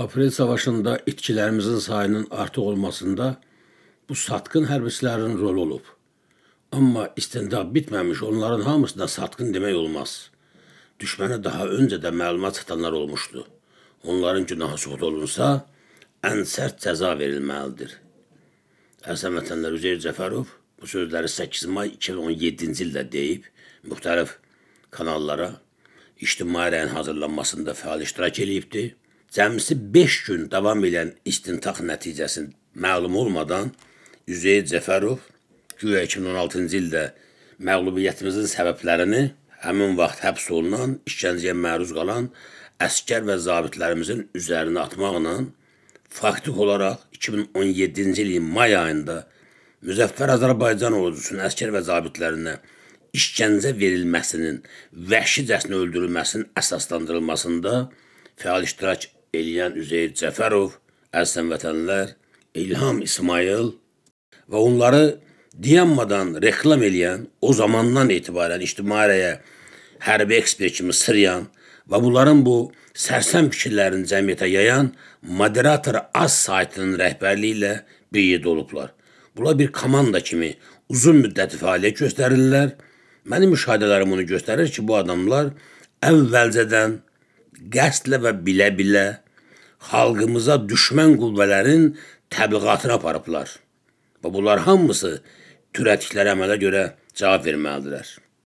Aprel savaşında itkilərimizin sayının artıq olmasında bu satqın hərbçilərin rolu olub. Amma istintaq bitməmiş onların hamısına satqın demək olmaz. Düşmənə daha öncə də məlumat çatanlar olmuşdu. Onların günahı soğut olunsa, ən sərt cəza verilməlidir. Əzəm vətənlər Üzeyir Cəfərov bu sözləri 8 may 2017-ci ildə deyib, müxtəlif kanallara, ictimai rəyin hazırlanmasında fəal iştirak edibdir cəmsi 5 gün davam edən istintaq nəticəsi məlum olmadan Üzeyir Cəfərov güya 2016-cı ildə məğlubiyyətimizin səbəblərini həmin vaxt həbs olunan, işgəncəyə məruz qalan əskər və zabitlərimizin üzərinə atmaqla faktik olaraq 2017-ci ilin may ayında Müzəffər Azərbaycan ordusunun əskər və zabitlərinə işgəncə verilməsinin, vəhşicəsinə öldürülməsinin əsaslandırılmasında fəal iştirak Elyan Üzeyir Cəfərov, əzsən vətənlər, İlham İsmail və onları dayanmadan reklam eləyən, o zamandan etibarən ictimaiyyəyə hərbi ekspert kimi sırayan və bunların bu sərsəm fikirlərini cəmiyyətə yayan Moderator Az saytının rəhbərliyi ilə bir yerdə olublar. Bula bir komanda kimi uzun müddətli fəaliyyət göstərirlər. Mənim müşahidələrim onu göstərir ki, bu adamlar əvvəlcədən qəsdlə və bilə-bilə xalqımıza düşmən qüvvələrin təbliğatını aparıblar. Və bunlar hamısı törətdikləri əmələ görə cavab verməlidirlər.